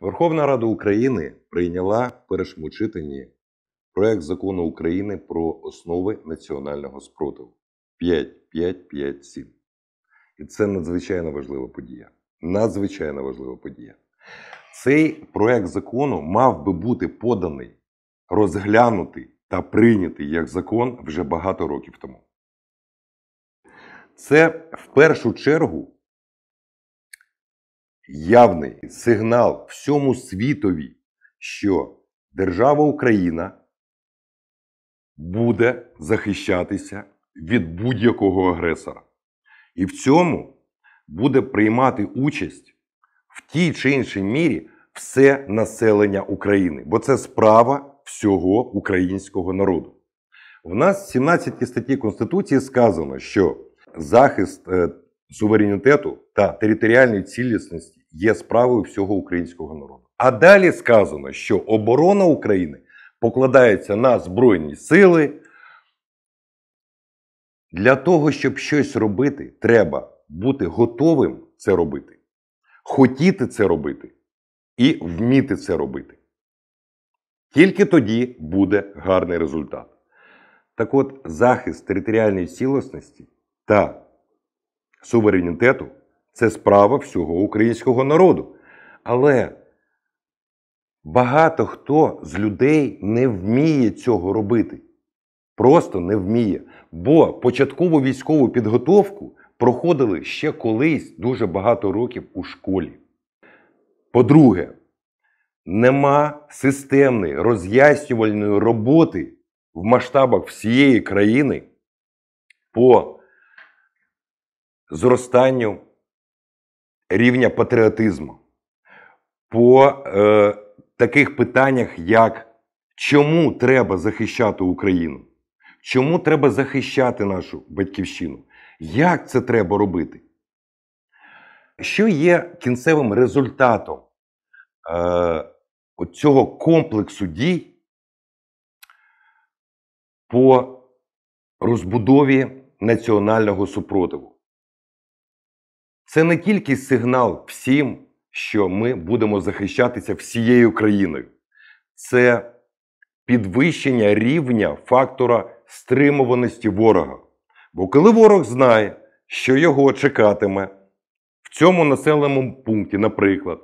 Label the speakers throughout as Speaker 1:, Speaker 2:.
Speaker 1: Верховна Рада України прийняла в першому читанні проект закону України про основи національного спротиву 5557. І це надзвичайно важлива подія. Надзвичайно важлива подія. Цей проект закону мав би бути поданий, розглянутий та прийнятий як закон вже багато років тому. Це в першу чергу явний сигнал всьому світові, що держава Україна буде захищатися від будь-якого агресора. І в цьому буде приймати участь в тій чи іншій мірі все населення України, бо це справа всього українського народу. В нас в 17 статті Конституції сказано, що захист е, суверенітету та територіальної цілісності є справою всього українського народу. А далі сказано, що оборона України покладається на Збройні сили. Для того, щоб щось робити, треба бути готовим це робити, хотіти це робити і вміти це робити. Тільки тоді буде гарний результат. Так от, захист територіальної цілісності та суверенітету це справа всього українського народу. Але багато хто з людей не вміє цього робити. Просто не вміє. Бо початкову військову підготовку проходили ще колись дуже багато років у школі. По-друге, нема системної роз'яснювальної роботи в масштабах всієї країни по зростанню рівня патріотизму, по е, таких питаннях, як чому треба захищати Україну, чому треба захищати нашу батьківщину, як це треба робити? Що є кінцевим результатом е, цього комплексу дій по розбудові національного супротиву? Це не тільки сигнал всім, що ми будемо захищатися всією країною, це підвищення рівня фактора стримуваності ворога. Бо коли ворог знає, що його чекатиме в цьому населеному пункті, наприклад,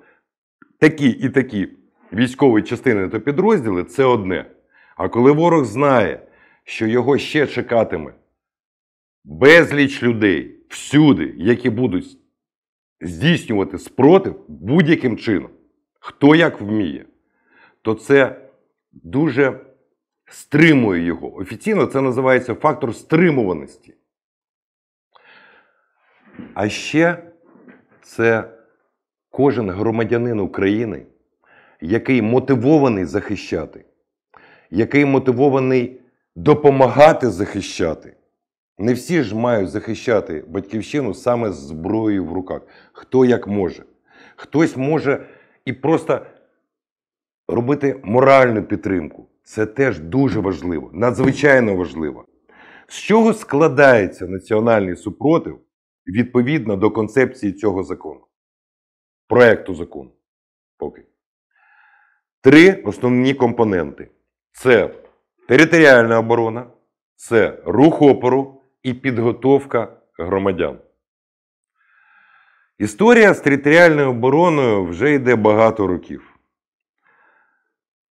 Speaker 1: такі і такі військові частини та підрозділи це одне. А коли ворог знає, що його ще чекатиме безліч людей всюди, які будуть здійснювати спротив будь-яким чином, хто як вміє, то це дуже стримує його. Офіційно це називається фактор стримуваності. А ще це кожен громадянин України, який мотивований захищати, який мотивований допомагати захищати. Не всі ж мають захищати батьківщину саме з зброєю в руках. Хто як може. Хтось може і просто робити моральну підтримку. Це теж дуже важливо, надзвичайно важливо. З чого складається національний супротив відповідно до концепції цього закону? Проекту закону. Поки. Три основні компоненти: це територіальна оборона, це рух опору і підготовка громадян. Історія з територіальною обороною вже йде багато років.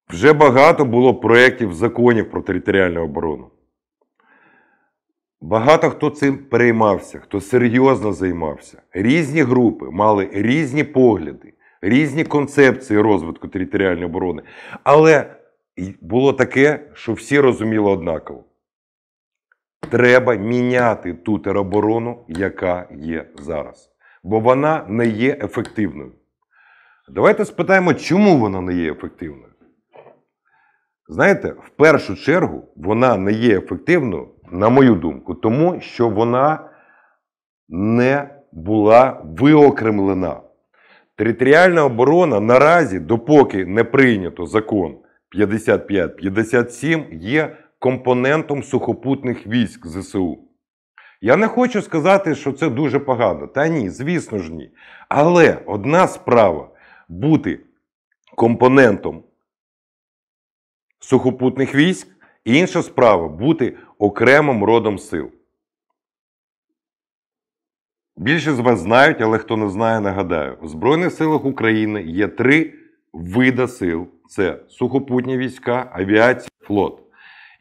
Speaker 1: Вже багато було проєктів законів про територіальну оборону. Багато хто цим переймався, хто серйозно займався. Різні групи мали різні погляди, різні концепції розвитку територіальної оборони. Але було таке, що всі розуміли однаково треба міняти ту тероборону, яка є зараз. Бо вона не є ефективною. Давайте спитаємо, чому вона не є ефективною. Знаєте, в першу чергу вона не є ефективною, на мою думку, тому що вона не була виокремлена. Територіальна оборона наразі, допоки не прийнято закон 55-57, є компонентом сухопутних військ ЗСУ. Я не хочу сказати, що це дуже погано. Та ні, звісно ж ні. Але одна справа бути компонентом сухопутних військ, і інша справа бути окремим родом сил. Більшість з вас знають, але хто не знає, нагадаю: В Збройних силах України є три види сил: це сухопутні війська, авіація, флот.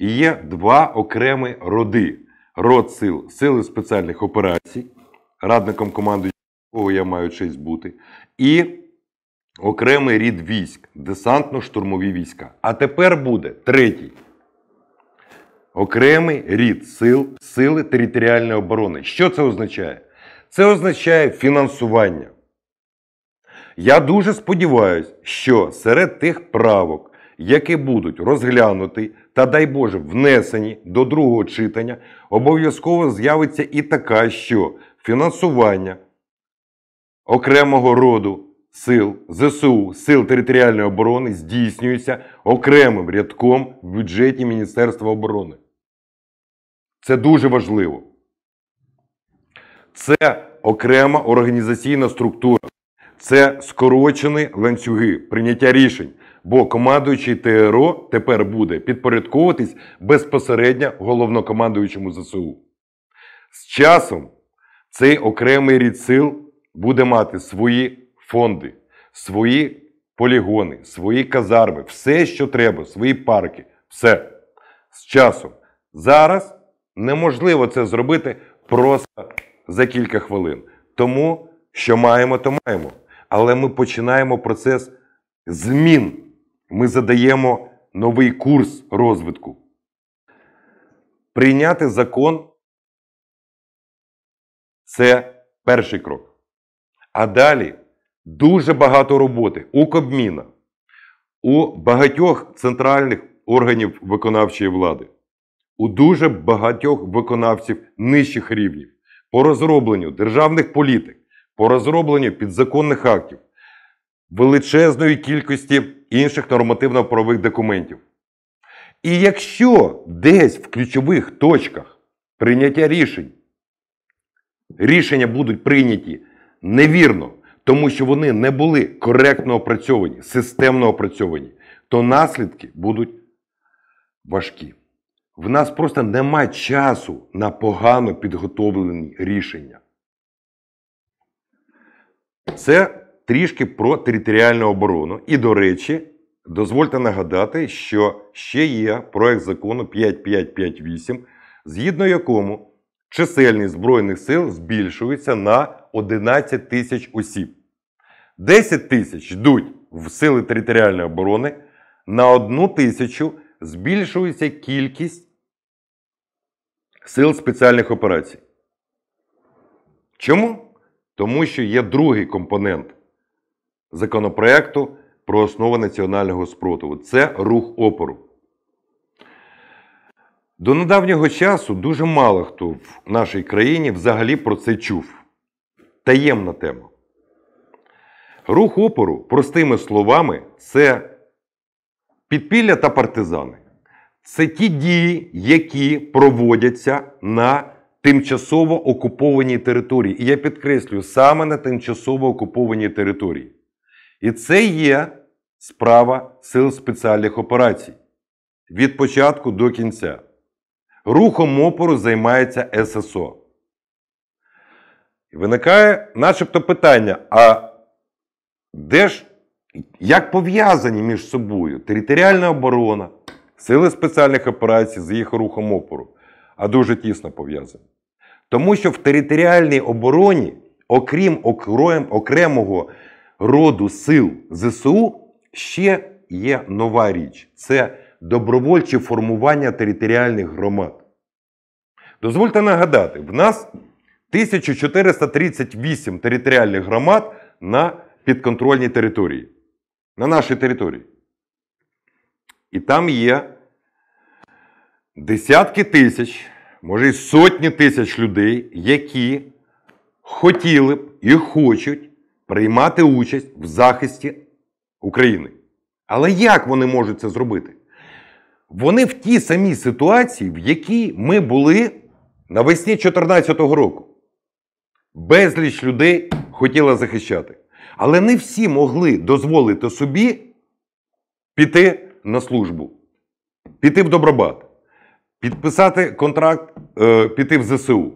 Speaker 1: І є два окремі роди: род сил Сили спеціальних операцій, радником команди, якого я маю честь бути, і окремий рід військ, десантно-штурмові війська. А тепер буде третій. Окремий рід сил Сили територіальної оборони. Що це означає? Це означає фінансування. Я дуже сподіваюся, що серед тих правок, які будуть розглянути та дай Боже внесені до другого читання, обов'язково з'явиться і така, що фінансування окремого роду сил ЗСУ, сил територіальної оборони здійснюється окремим рядком в бюджеті Міністерства оборони. Це дуже важливо. Це окрема організаційна структура, це скорочені ланцюги прийняття рішень бо командуючий ТРО тепер буде підпорядковуватись безпосередньо головнокомандуючому ЗСУ. З часом цей окремий рід сил буде мати свої фонди, свої полігони, свої казарми, все, що треба, свої парки, все. З часом. Зараз неможливо це зробити просто за кілька хвилин. Тому що маємо, то маємо. Але ми починаємо процес змін. Ми задаємо новий курс розвитку. Прийняти закон це перший крок. А далі дуже багато роботи у Кабміна, у багатьох центральних органів виконавчої влади, у дуже багатьох виконавців нижчих рівнів по розробленню державних політик, по розробленню підзаконних актів, величезної кількості інших нормативно-правових документів. І якщо десь в ключових точках прийняття рішень, рішення будуть прийняті невірно, тому що вони не були коректно опрацьовані, системно опрацьовані, то наслідки будуть важкі. В нас просто нема часу на погано підготовлені рішення. Це трішки про територіальну оборону. І, до речі, дозвольте нагадати, що ще є проект закону 5558, згідно якому чисельність Збройних сил збільшується на 11 тисяч осіб. 10 тисяч йдуть в сили територіальної оборони, на 1 тисячу збільшується кількість сил спеціальних операцій. Чому? Тому що є другий компонент законопроекту про основи національного спротиву. Це рух опору. До недавнього часу дуже мало хто в нашій країні взагалі про це чув. Таємна тема. Рух опору, простими словами, це підпілля та партизани. Це ті дії, які проводяться на тимчасово окупованій території. І я підкреслюю саме на тимчасово окупованій території. І це є справа Сил спеціальних операцій від початку до кінця. Рухом опору займається ССО. виникає начебто питання: а де ж, як пов'язані між собою територіальна оборона, сили спеціальних операцій з їх рухом опору, а дуже тісно пов'язані. Тому що в територіальній обороні, окрім окремого роду сил ЗСУ ще є нова річ це добровольче формування територіальних громад. Дозвольте нагадати, в нас 1438 територіальних громад на підконтрольній території, на нашій території. І там є десятки тисяч, може й сотні тисяч людей, які хотіли б і хочуть приймати участь в захисті України. Але як вони можуть це зробити? Вони в тій самій ситуації, в якій ми були навесні 2014 року. Безліч людей хотіла захищати. Але не всі могли дозволити собі піти на службу, піти в добробат, підписати контракт, е, піти в ЗСУ.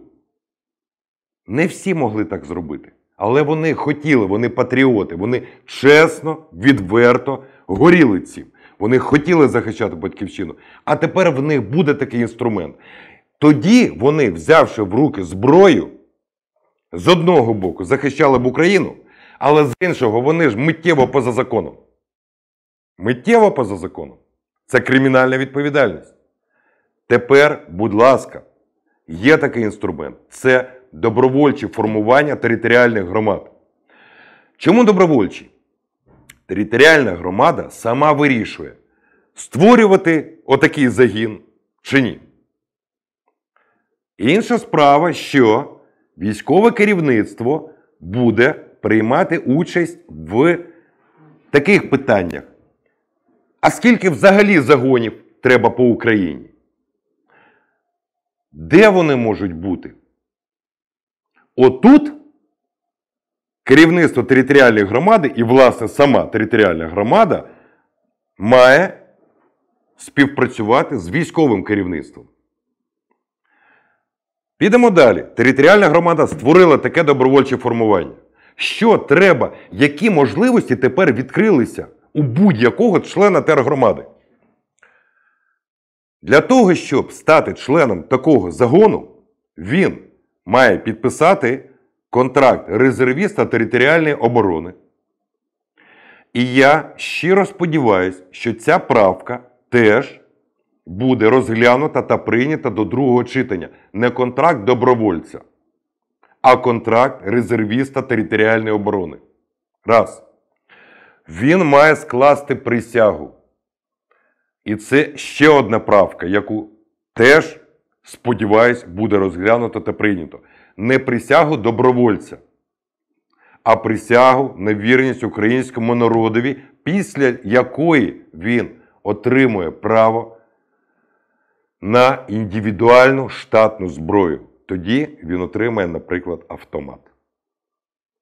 Speaker 1: Не всі могли так зробити. Але вони хотіли, вони патріоти, вони чесно, відверто горіли цим. Вони хотіли захищати батьківщину. А тепер в них буде такий інструмент. Тоді вони, взявши в руки зброю, з одного боку захищали б Україну, але з іншого вони ж миттєво поза законом. Миттєво поза законом. Це кримінальна відповідальність. Тепер, будь ласка, є такий інструмент. Це добровольчі формування територіальних громад. Чому добровольчі? Територіальна громада сама вирішує, створювати отакий загін чи ні. Інша справа, що військове керівництво буде приймати участь в таких питаннях. А скільки взагалі загонів треба по Україні? Де вони можуть бути? Отут керівництво територіальної громади і, власне, сама територіальна громада має співпрацювати з військовим керівництвом. Підемо далі. Територіальна громада створила таке добровольче формування. Що треба, які можливості тепер відкрилися у будь-якого члена тергромади? Для того, щоб стати членом такого загону, він має підписати контракт резервіста територіальної оборони. І я щиро сподіваюся, що ця правка теж буде розглянута та прийнята до другого читання. Не контракт добровольця, а контракт резервіста територіальної оборони. Раз. Він має скласти присягу. І це ще одна правка, яку теж сподіваюсь, буде розглянуто та прийнято не присягу добровольця, а присягу на вірність українському народові, після якої він отримує право на індивідуальну штатну зброю. Тоді він отримає, наприклад, автомат.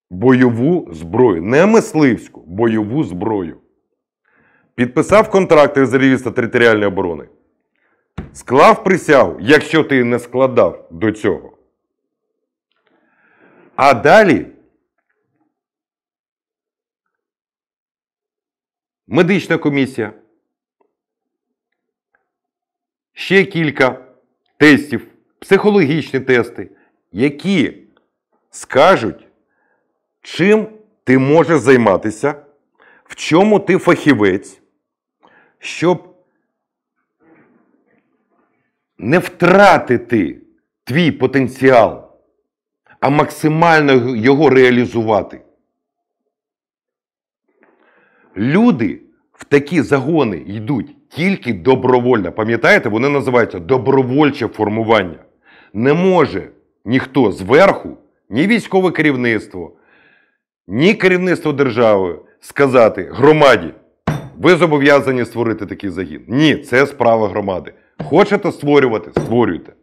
Speaker 1: Бойову зброю, не мисливську бойову зброю. Підписав контракт із ревіста територіальної оборони. Склав присягу, якщо ти не складав до цього. А далі медична комісія. Ще кілька тестів, психологічні тести, які скажуть, чим ти можеш займатися, в чому ти фахівець, щоб не втратити твій потенціал, а максимально його реалізувати. Люди в такі загони йдуть тільки добровольно. Пам'ятаєте, вони називаються добровольче формування. Не може ніхто зверху, ні військове керівництво, ні керівництво держави сказати громаді, ви зобов'язані створити такий загін. Ні, це справа громади. Хочете створювати? Створюйте.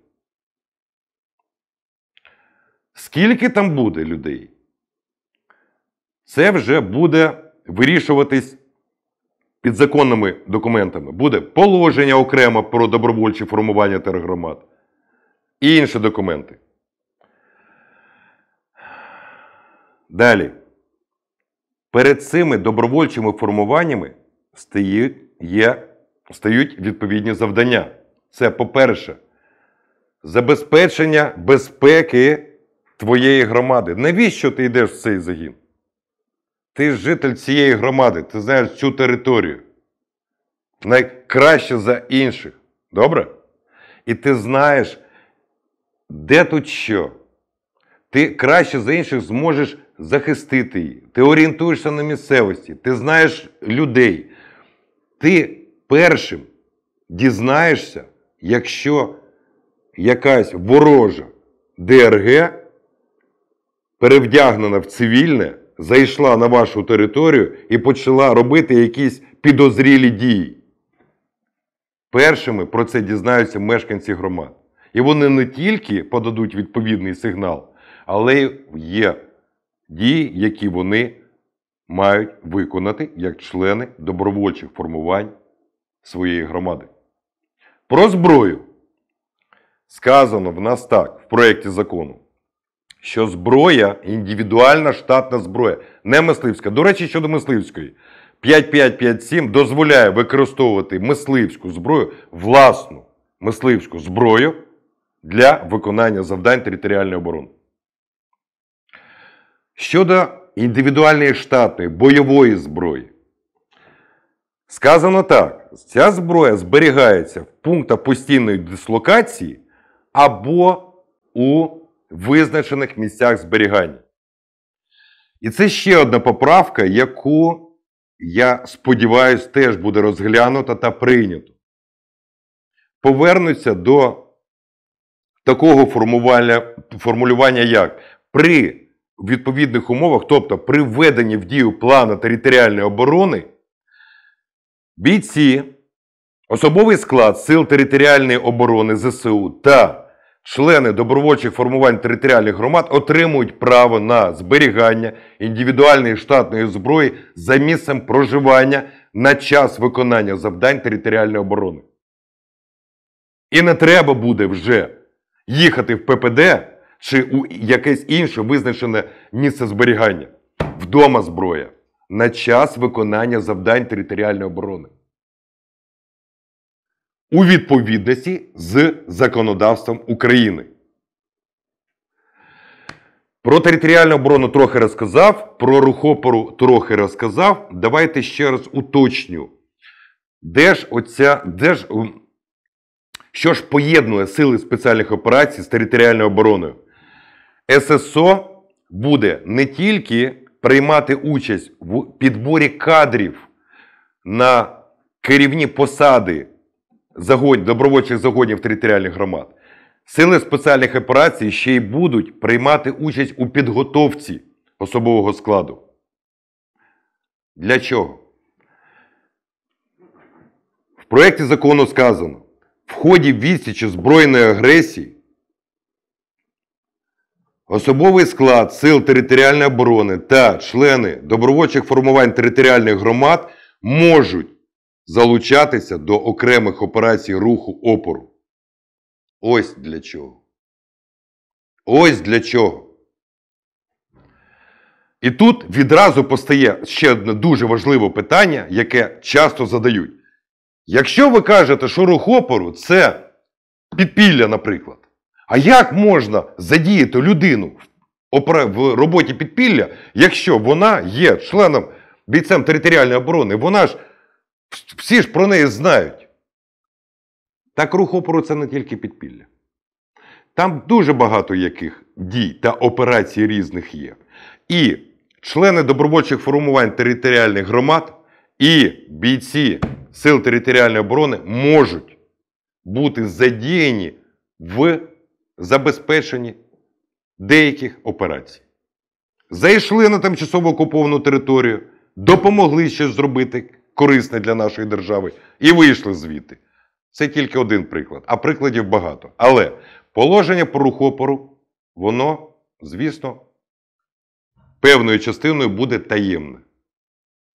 Speaker 1: Скільки там буде людей? Це вже буде вирішуватись підзаконними документами. Буде положення окремо про добровольчі формування тергромад і інші документи. Далі. Перед цими добровольчими формуваннями стають, є, стають відповідні завдання. Це по-перше, забезпечення безпеки твоєї громади. Навіщо ти йдеш в цей загін? Ти житель цієї громади, ти знаєш цю територію. Найкраще за інших. Добре? І ти знаєш, де тут що. Ти краще за інших зможеш захистити її. Ти орієнтуєшся на місцевості, ти знаєш людей. Ти першим дізнаєшся, якщо якась ворожа ДРГ перевдягнена в цивільне, зайшла на вашу територію і почала робити якісь підозрілі дії. Першими про це дізнаються мешканці громад. І вони не тільки подадуть відповідний сигнал, але є дії, які вони мають виконати як члени добровольчих формувань своєї громади. Про зброю. Сказано в нас так в проєкті закону, що зброя індивідуальна штатна зброя, не мисливська. До речі, щодо мисливської. 5557 дозволяє використовувати мисливську зброю, власну мисливську зброю для виконання завдань територіальної оборони. Щодо індивідуальної штатної, бойової зброї, Сказано так: ця зброя зберігається в пунктах постійної дислокації або у визначених місцях зберігання. І це ще одна поправка, яку, я сподіваюся, теж буде розглянута та прийнято. Повернуться до такого формування, формулювання, як при відповідних умовах, тобто при введенні в дію плану територіальної оборони. Бійці, особовий склад Сил територіальної оборони ЗСУ та члени добровольчих формувань територіальних громад отримують право на зберігання індивідуальної штатної зброї за місцем проживання на час виконання завдань територіальної оборони. І не треба буде вже їхати в ППД чи у якесь інше визначене місце зберігання вдома зброя на час виконання завдань територіальної оборони. У відповідності з законодавством України. Про територіальну оборону трохи розказав, про рухопору трохи розказав. Давайте ще раз уточню. Де ж оця, де ж, що ж поєднує сили спеціальних операцій з територіальною обороною? ССО буде не тільки приймати участь в підборі кадрів на керівні посади загон, добровольчих загонів територіальних громад, сили спеціальних операцій ще й будуть приймати участь у підготовці особового складу. Для чого? В проєкті закону сказано: в ході відсічі збройної агресії Особовий склад сил територіальної оборони та члени добровольчих формувань територіальних громад можуть залучатися до окремих операцій руху опору. Ось для чого. Ось для чого. І тут відразу постає ще одне дуже важливе питання, яке часто задають. Якщо ви кажете, що рух опору це підпілля, наприклад. А як можна задіяти людину в роботі підпілля, якщо вона є членом бійцем територіальної оборони? Вона ж всі ж про неї знають. Так рух опору це не тільки підпілля. Там дуже багато яких дій та операцій різних є. І члени добровольчих формувань територіальних громад і бійці Сил територіальної оборони можуть бути задіяні в Забезпечені деяких операцій. Зайшли на тимчасово окуповану територію, допомогли щось зробити корисне для нашої держави і вийшли звідти. Це тільки один приклад, а прикладів багато. Але положення про рухопору, воно, звісно, певною частиною буде таємне.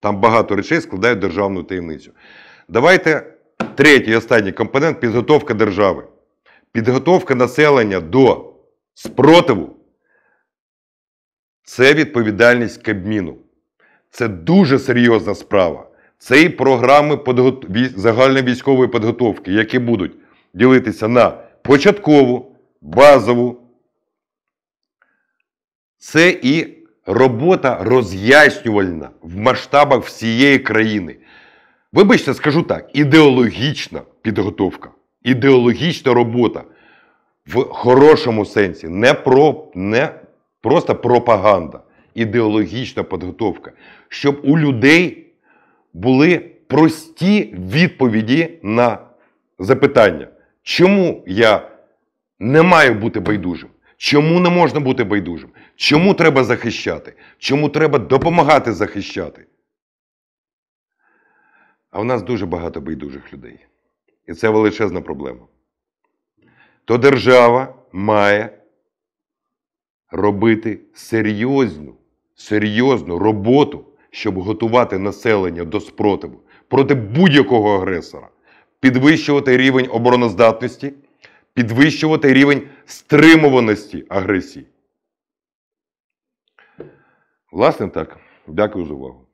Speaker 1: Там багато речей складають державну таємницю. Давайте третій останній компонент підготовка держави підготовка населення до спротиву це відповідальність Кабміну. Це дуже серйозна справа. Це і програми подгот... загальновійськової підготовки, які будуть ділитися на початкову, базову. Це і робота роз'яснювальна в масштабах всієї країни. Вибачте, скажу так, ідеологічна підготовка ідеологічна робота в хорошому сенсі, не про не просто пропаганда, ідеологічна підготовка, щоб у людей були прості відповіді на запитання, чому я не маю бути байдужим. Чому не можна бути байдужим? Чому треба захищати? Чому треба допомагати захищати? А в нас дуже багато байдужих людей і це величезна проблема, то держава має робити серйозну, серйозну роботу, щоб готувати населення до спротиву проти будь-якого агресора, підвищувати рівень обороноздатності, підвищувати рівень стримуваності агресії. Власне так, дякую за увагу.